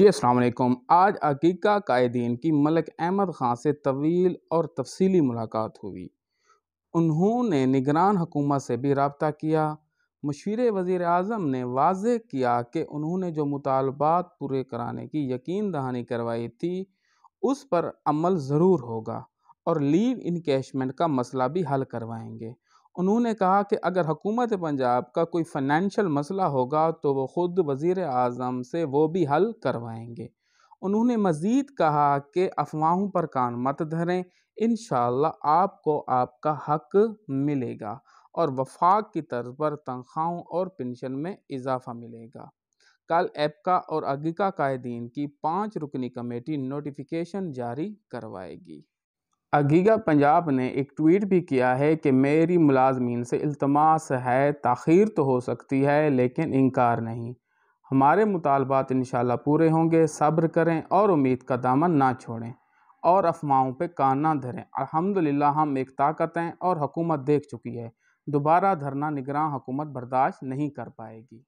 जी अल्लाम आज अकीका कायदीन की मलक अहमद ख़ान से तवील और तफसीली मुलाकात हुई उन्होंने निगरान हुकूमत से भी रबता किया मशीर वज़ी अजम ने वाज किया कि उन्होंने जो मुतालबात पूरे कराने की यकीन दहानी करवाई थी उस पर अमल ज़रूर होगा और लीव इनकेशमेंट का मसला भी हल करवाएंगे उन्होंने कहा कि अगर हकूमत पंजाब का कोई फाइनेंशियल मसला होगा तो वो ख़ुद वज़ी अजम से वो भी हल करवाएँगे उन्होंने मज़ीद कहा कि अफवाहों पर कान मत धरें इन आपको आपका हक मिलेगा और वफाक की तर्ज पर तनख्वाहों और पेंशन में इजाफा मिलेगा कल एपका और अगिका कायदीन की पाँच रुकनी कमेटी नोटिफिकेशन जारी करवाएगी अगीगा पंजाब ने एक ट्वीट भी किया है कि मेरी मुलाजमीन से अल्तमास है तखीर तो हो सकती है लेकिन इनकार नहीं हमारे मुतालबात इन पूरे होंगे सब्र करें और उम्मीद का दामन ना छोड़ें और अफवाहों पे कान ना धरें अलहमदिल्ला हम एक ताकत हैं और हुकूमत देख चुकी है दोबारा धरना निगरान हुकूमत बर्दाश्त नहीं कर पाएगी